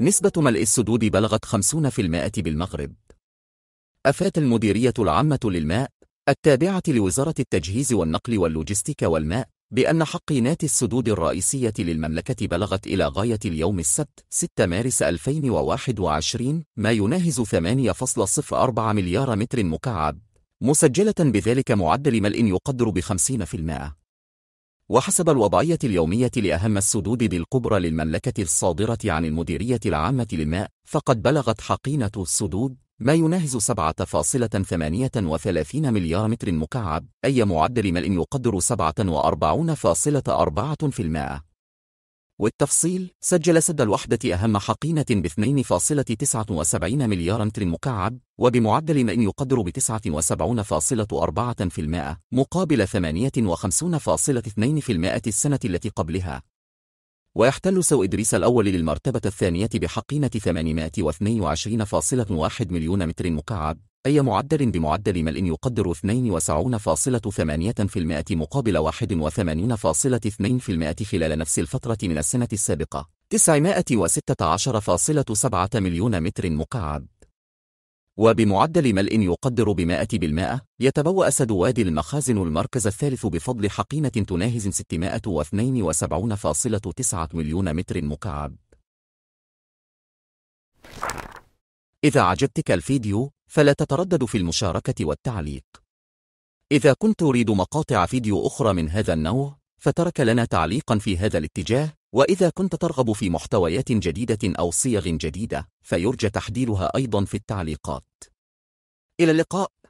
نسبة ملء السدود بلغت 50% بالمغرب أفات المديرية العامة للماء التابعة لوزارة التجهيز والنقل واللوجستيكا والماء بأن حقينات السدود الرئيسية للمملكة بلغت إلى غاية اليوم السبت 6 مارس 2021 ما يناهز 8.04 مليار متر مكعب مسجلة بذلك معدل ملء يقدر ب 50% وحسب الوضعية اليومية لأهم السدود بالقبرى للمملكة الصادرة عن المديرية العامة للماء فقد بلغت حقينة السدود ما يناهز 7.38 مليار متر مكعب أي معدل ملء يقدر 47.4% والتفصيل سجل سد الوحدة أهم حقينة ب 2.79 مليار متر مكعب وبمعدل إن يقدر ب 79.4% مقابل 58.2% السنة التي قبلها ويحتل سو إدريس الأول للمرتبة الثانية بحقينة 822.1 مليون متر مكعب أي معدل بمعدل ملء يقدر 92.8% مقابل 81.2% خلال نفس الفترة من السنة السابقة 916.7 مليون متر مكعب وبمعدل ملء يقدر بمائة بالمائة يتبوأ سد وادي المخازن المركز الثالث بفضل حقينة تناهز 672.9 مليون متر مكعب إذا عجبتك الفيديو فلا تتردد في المشاركة والتعليق إذا كنت تريد مقاطع فيديو أخرى من هذا النوع فترك لنا تعليقا في هذا الاتجاه وإذا كنت ترغب في محتويات جديدة أو صيغ جديدة فيرجى تحديدها أيضا في التعليقات إلى اللقاء